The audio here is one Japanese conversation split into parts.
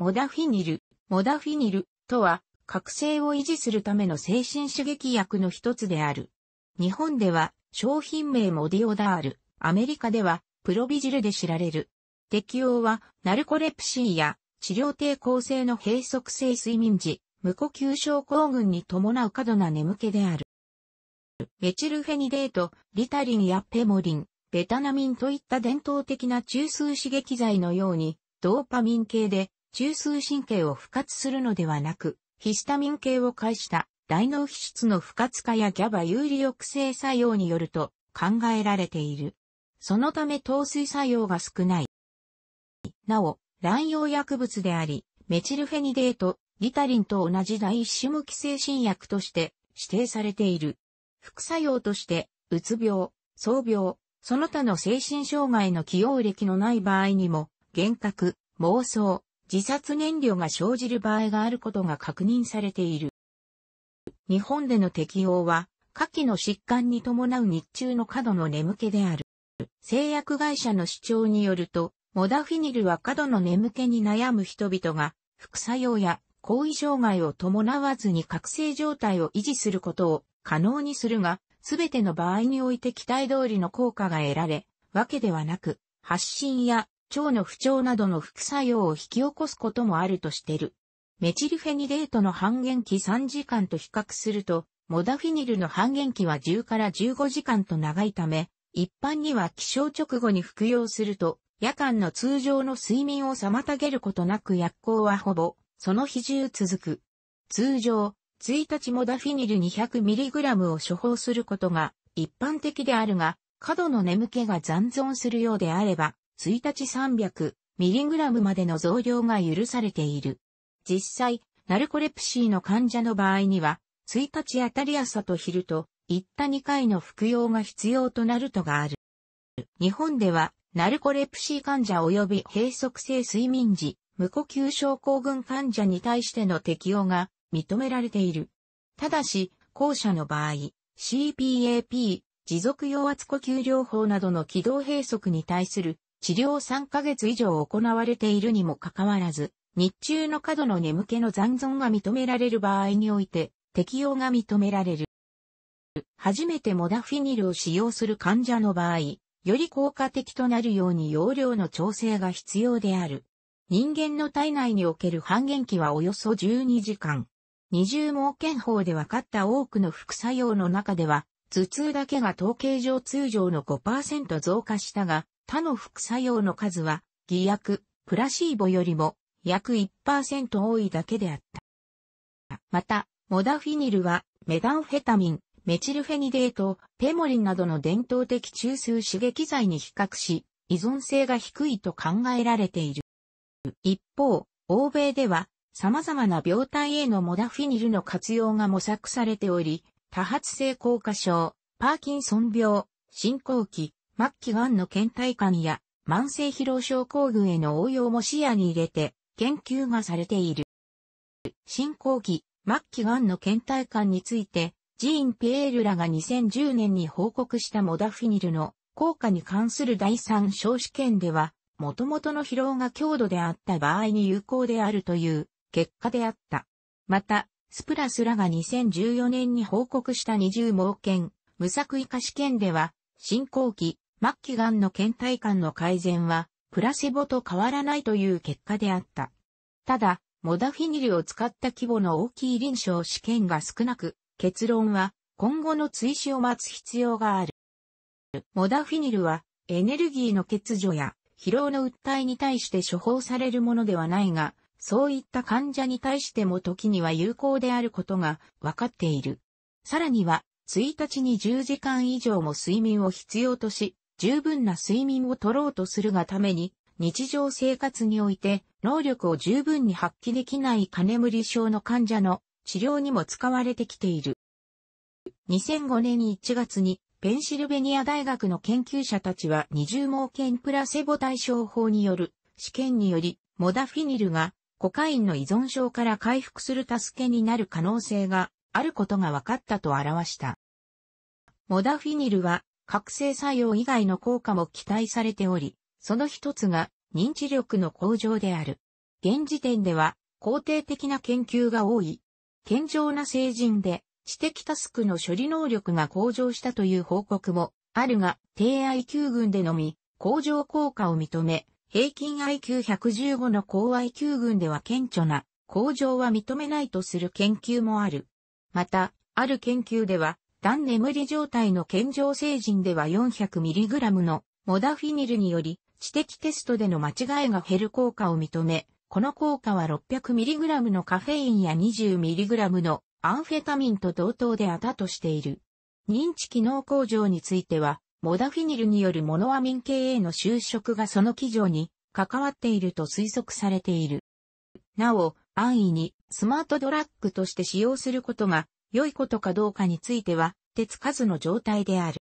モダフィニル。モダフィニルとは、覚醒を維持するための精神刺激薬の一つである。日本では、商品名モディオダール、アメリカでは、プロビジルで知られる。適用は、ナルコレプシーや、治療抵抗性の閉塞性睡眠時、無呼吸症候群に伴う過度な眠気である。メチルフェニデート、リタリンやペモリン、ベタナミンといった伝統的な中枢刺激剤のように、ドーパミン系で中枢神経を不活するのではなく、ヒスタミン系を介した大脳皮質の不活化やギャバ有利抑制作用によると考えられている。そのため糖水作用が少ない。なお、乱用薬物であり、メチルフェニデート、リタリンと同じ第一種無寄生新薬として指定されている。副作用として、うつ病、創病、その他の精神障害の起用歴のない場合にも、幻覚、妄想、自殺燃料が生じる場合があることが確認されている。日本での適用は、下記の疾患に伴う日中の過度の眠気である。製薬会社の主張によると、モダフィニルは過度の眠気に悩む人々が、副作用や後遺障害を伴わずに覚醒状態を維持することを可能にするが、すべての場合において期待通りの効果が得られ、わけではなく、発信や腸の不調などの副作用を引き起こすこともあるとしてる。メチルフェニデートの半減期3時間と比較すると、モダフィニルの半減期は10から15時間と長いため、一般には起床直後に服用すると、夜間の通常の睡眠を妨げることなく薬効はほぼ、その比重続く。通常、1日モダフィニル 200mg を処方することが一般的であるが、過度の眠気が残存するようであれば、1日300ミリグラムまでの増量が許されている。実際、ナルコレプシーの患者の場合には、1日あたり朝と昼と、いった2回の服用が必要となるとがある。日本では、ナルコレプシー患者及び閉塞性睡眠時、無呼吸症候群患者に対しての適用が認められている。ただし、後者の場合、CPAP、持続用圧呼吸療法などの気道閉塞に対する治療3ヶ月以上行われているにもかかわらず、日中の過度の眠気の残存が認められる場合において、適用が認められる。初めてモダフィニルを使用する患者の場合、より効果的となるように容量の調整が必要である。人間の体内における半減期はおよそ12時間。二重盲検法で分かった多くの副作用の中では、頭痛だけが統計上通常の5%増加したが、他の副作用の数は、偽薬、プラシーボよりも約1%多いだけであった。また、モダフィニルは、メダンフェタミン、メチルフェニデート、ペモリンなどの伝統的中枢刺激剤に比較し、依存性が低いと考えられている。一方、欧米では、様々な病態へのモダフィニルの活用が模索されており、多発性硬化症、パーキンソン病、進行期、末期癌の倦怠感や慢性疲労症候群への応用も視野に入れて研究がされている。進行期、末期癌の倦怠感について、ジーン・ピエールらが2010年に報告したモダフィニルの効果に関する第3小試験では、元々の疲労が強度であった場合に有効であるという結果であった。また、スプラスらが2014年に報告した二重盲検、無作為化試験では、進行期、末期がんの倦怠感の改善は、プラセボと変わらないという結果であった。ただ、モダフィニルを使った規模の大きい臨床試験が少なく、結論は今後の追試を待つ必要がある。モダフィニルはエネルギーの欠如や疲労の訴えに対して処方されるものではないが、そういった患者に対しても時には有効であることが分かっている。さらには、1日に10時間以上も睡眠を必要とし、十分な睡眠を取ろうとするがために、日常生活において能力を十分に発揮できない金無理症の患者の治療にも使われてきている。2005年1月にペンシルベニア大学の研究者たちは二重毛検プラセボ対症法による試験によりモダフィニルがコカインの依存症から回復する助けになる可能性があることが分かったと表した。モダフィニルは覚醒作用以外の効果も期待されており、その一つが認知力の向上である。現時点では肯定的な研究が多い。健常な成人で知的タスクの処理能力が向上したという報告もあるが、低 IQ 群でのみ向上効果を認め、平均 IQ115 の高 IQ 群では顕著な向上は認めないとする研究もある。また、ある研究では、断眠り状態の健常成人では 400mg のモダフィニルにより、知的テストでの間違いが減る効果を認め、この効果は 600mg のカフェインや 20mg のアンフェタミンと同等であったとしている。認知機能向上については、モダフィニルによるモノアミン系への就職がその基準に関わっていると推測されている。なお、安易にスマートドラッグとして使用することが良いことかどうかについては、手つかずの状態である。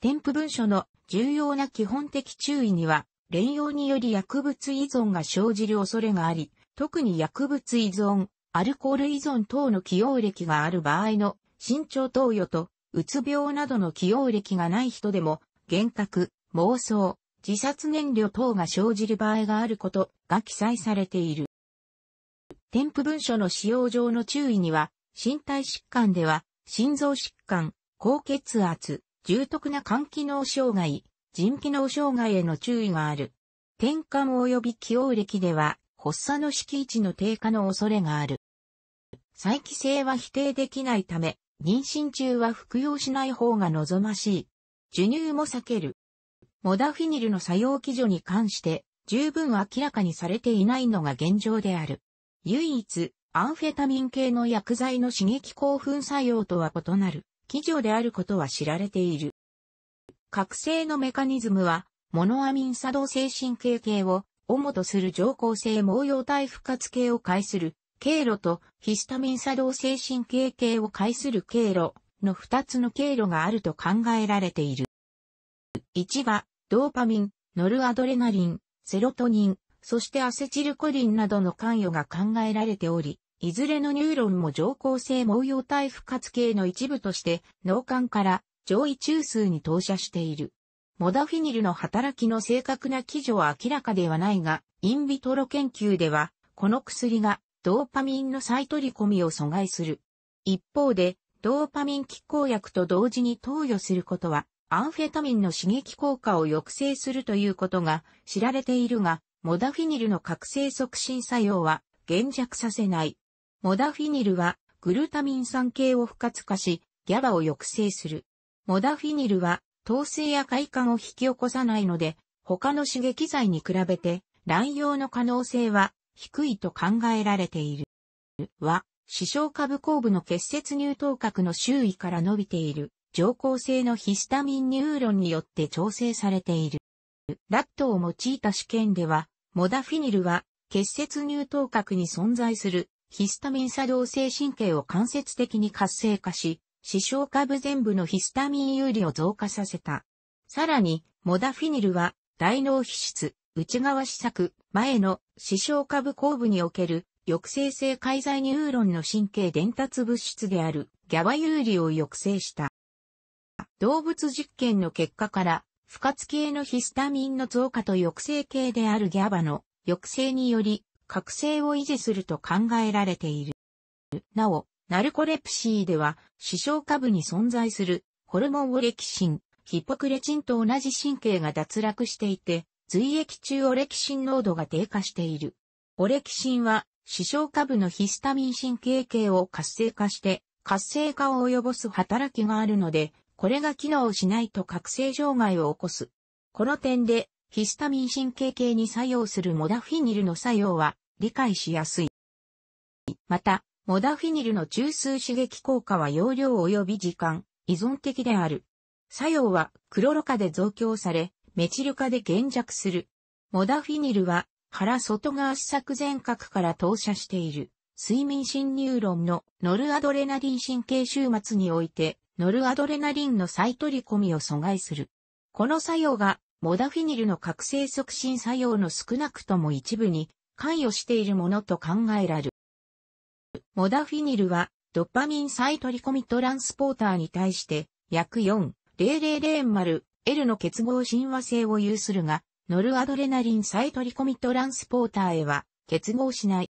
添付文書の重要な基本的注意には、連用により薬物依存が生じる恐れがあり、特に薬物依存、アルコール依存等の起用歴がある場合の慎重投与と、うつ病などの起用歴がない人でも、幻覚、妄想、自殺燃料等が生じる場合があることが記載されている。添付文書の使用上の注意には、身体疾患では、心臓疾患、高血圧、重篤な肝機能障害、腎機能障害への注意がある。転換及び起用歴では、発作の敷地の低下の恐れがある。再帰性は否定できないため、妊娠中は服用しない方が望ましい。授乳も避ける。モダフィニルの作用基準に関して、十分明らかにされていないのが現状である。唯一、アンフェタミン系の薬剤の刺激興奮作用とは異なる、基準であることは知られている。覚醒のメカニズムは、モノアミン作動精神系系を、主とする上行性毛様体復活系を介する経路とヒスタミン作動精神系系を介する経路の二つの経路があると考えられている。1は、ドーパミン、ノルアドレナリン、セロトニン、そしてアセチルコリンなどの関与が考えられており、いずれのニューロンも上行性毛様体不活系の一部として脳幹から上位中枢に投射している。モダフィニルの働きの正確な基準は明らかではないが、インビトロ研究では、この薬がドーパミンの再取り込みを阻害する。一方で、ドーパミン気候薬と同時に投与することは、アンフェタミンの刺激効果を抑制するということが知られているが、モダフィニルの覚醒促進作用は減弱させない。モダフィニルはグルタミン酸系を不活化し、ギャバを抑制する。モダフィニルは糖性や快感を引き起こさないので、他の刺激剤に比べて乱用の可能性は低いと考えられている。は、視床下部後部の結節乳頭角の周囲から伸びている、上行性のヒスタミンニューロンによって調整されている。ラットを用いた試験では、モダフィニルは、結節乳頭核に存在するヒスタミン作動性神経を間接的に活性化し、視床下部全部のヒスタミン有利を増加させた。さらに、モダフィニルは、大脳皮質、内側試作、前の視床下部後部における抑制性介在ニューロンの神経伝達物質であるギャバ有利を抑制した。動物実験の結果から、不活系のヒスタミンの増加と抑制系であるギャバの抑制により、覚醒を維持すると考えられている。なお、ナルコレプシーでは、視床下部に存在する、ホルモンオレキシン、ヒポクレチンと同じ神経が脱落していて、髄液中オレキシン濃度が低下している。オレキシンは、視床下部のヒスタミン神経系を活性化して、活性化を及ぼす働きがあるので、これが機能しないと覚醒障害を起こす。この点で、ヒスタミン神経系に作用するモダフィニルの作用は理解しやすい。また、モダフィニルの中枢刺激効果は容量及び時間、依存的である。作用はクロロ化で増強され、メチル化で減弱する。モダフィニルは腹外側視作前角から投射している睡眠新ニューロンのノルアドレナリン神経終末においてノルアドレナリンの再取り込みを阻害する。この作用がモダフィニルの覚醒促進作用の少なくとも一部に関与しているものと考えられる。モダフィニルはドッパミン再取り込みトランスポーターに対して約4 0 0 0 l の結合親和性を有するが、ノルアドレナリン再取り込みトランスポーターへは結合しない。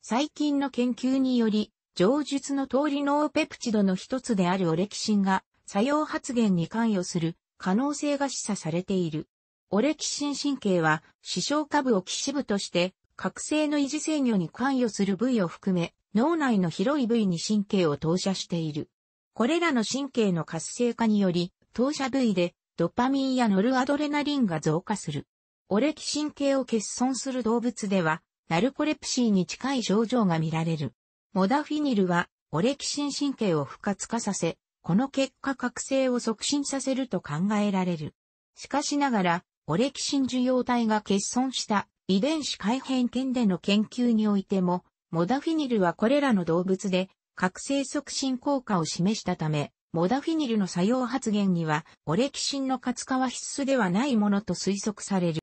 最近の研究により、上述の通りーペプチドの一つであるオレキシンが作用発現に関与する可能性が示唆されている。オレキシン神経は、視床下部を起死部として、覚醒の維持制御に関与する部位を含め、脳内の広い部位に神経を投射している。これらの神経の活性化により、投射部位でドパミンやノルアドレナリンが増加する。オレキシン系を欠損する動物では、ナルコレプシーに近い症状が見られる。モダフィニルは、オレキシン神経を不活化させ、この結果覚醒を促進させると考えられる。しかしながら、オレキシン受容体が欠損した遺伝子改変圏での研究においても、モダフィニルはこれらの動物で覚醒促進効果を示したため、モダフィニルの作用発現には、オレキシンの活化は必須ではないものと推測される。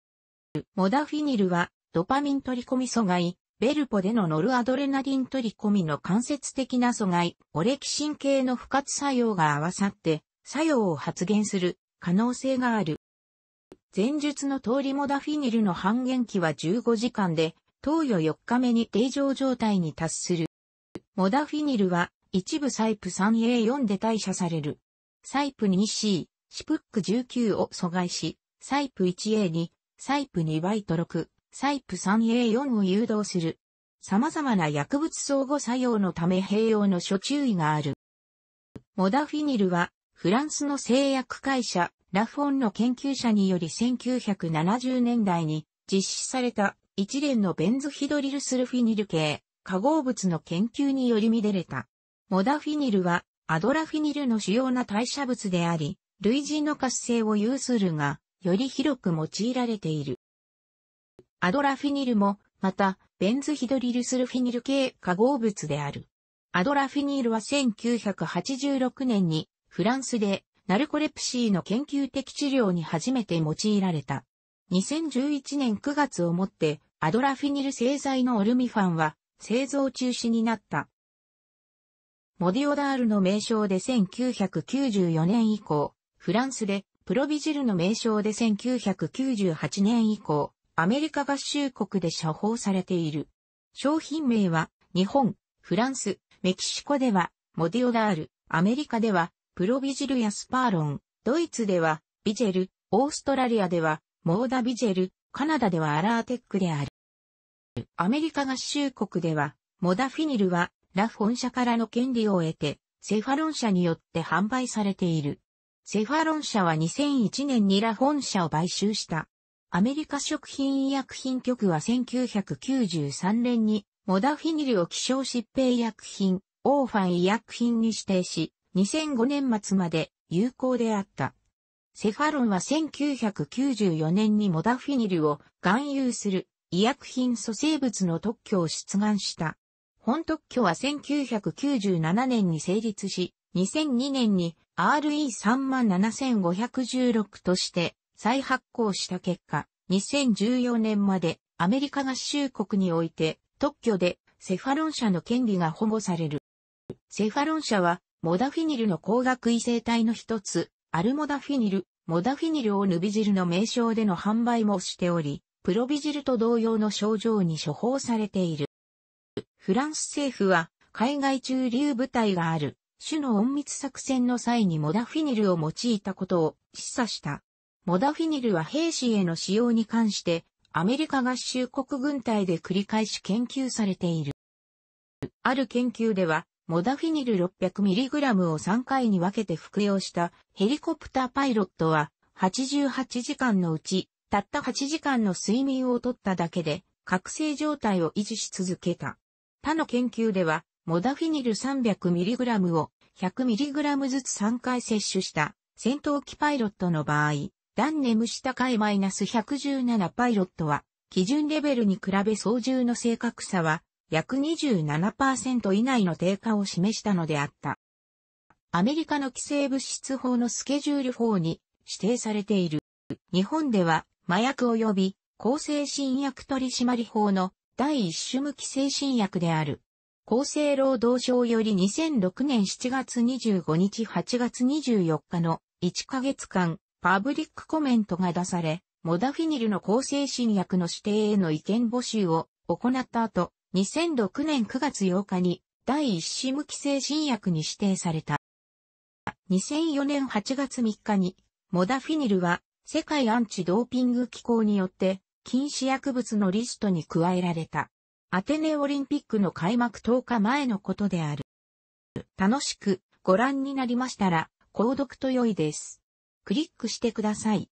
モダフィニルは、ドパミン取り込み阻害、ベルポでのノルアドレナリン取り込みの間接的な阻害、オレキシン系の不活作用が合わさって作用を発現する可能性がある。前述の通りモダフィニルの半減期は15時間で、投与4日目に定常状態に達する。モダフィニルは一部サイプ 3A4 で代謝される。サイプ 2C、シプック19を阻害し、サイプ 1A2、サイプ2バイト6、サイプ 3A4 を誘導する。様々な薬物相互作用のため併用の諸注意がある。モダフィニルは、フランスの製薬会社、ラフォンの研究者により1970年代に実施された一連のベンズヒドリルスルフィニル系化合物の研究により見出れた。モダフィニルはアドラフィニルの主要な代謝物であり、類似の活性を有するが、より広く用いられている。アドラフィニルも、また、ベンズヒドリルスルフィニル系化合物である。アドラフィニルは1986年に、フランスで、ナルコレプシーの研究的治療に初めて用いられた。2011年9月をもって、アドラフィニル製剤のオルミファンは、製造中止になった。モディオダールの名称で1994年以降、フランスでプロビジルの名称で1998年以降、アメリカ合衆国で処方されている。商品名は、日本、フランス、メキシコでは、モディオダール、アメリカでは、プロビジルやスパーロン、ドイツでは、ビジェル、オーストラリアでは、モーダビジェル、カナダではアラーテックである。アメリカ合衆国では、モダフィニルは、ラフ本社からの権利を得て、セファロン社によって販売されている。セファロン社は2001年にラフ本社を買収した。アメリカ食品医薬品局は1993年にモダフィニルを希少疾病医薬品、オーファン医薬品に指定し、2005年末まで有効であった。セファロンは1994年にモダフィニルを含有する医薬品蘇生物の特許を出願した。本特許は1997年に成立し、2002年に RE37516 として再発行した結果、2014年までアメリカ合衆国において特許でセファロン社の権利が保護される。セファロン社はモダフィニルの光学異性体の一つ、アルモダフィニル、モダフィニルをヌビジルの名称での販売もしており、プロビジルと同様の症状に処方されている。フランス政府は海外駐留部隊がある、種の隠密作戦の際にモダフィニルを用いたことを示唆したモダフィニルは兵士への使用に関して、アメリカ合衆国軍隊で繰り返し研究されている。ある研究では、モダフィニル 600mg を3回に分けて服用したヘリコプターパイロットは、88時間のうち、たった8時間の睡眠をとっただけで、覚醒状態を維持し続けた。他の研究では、モダフィニル 300mg を 100mg ずつ3回摂取した戦闘機パイロットの場合、ダンネムシ回マイ -117 パイロットは、基準レベルに比べ操縦の正確さは、約27%以内の低下を示したのであった。アメリカの規制物質法のスケジュール法に指定されている。日本では、麻薬及び向精神薬取締法の第一種無規制新薬である。厚生労働省より2006年7月25日8月24日の1ヶ月間、パブリックコメントが出され、モダフィニルの向精神薬の指定への意見募集を行った後、2006年9月8日に第一子無期精神薬に指定された。2004年8月3日に、モダフィニルは世界アンチドーピング機構によって禁止薬物のリストに加えられた。アテネオリンピックの開幕10日前のことである。楽しくご覧になりましたら、購読と良いです。クリックしてください。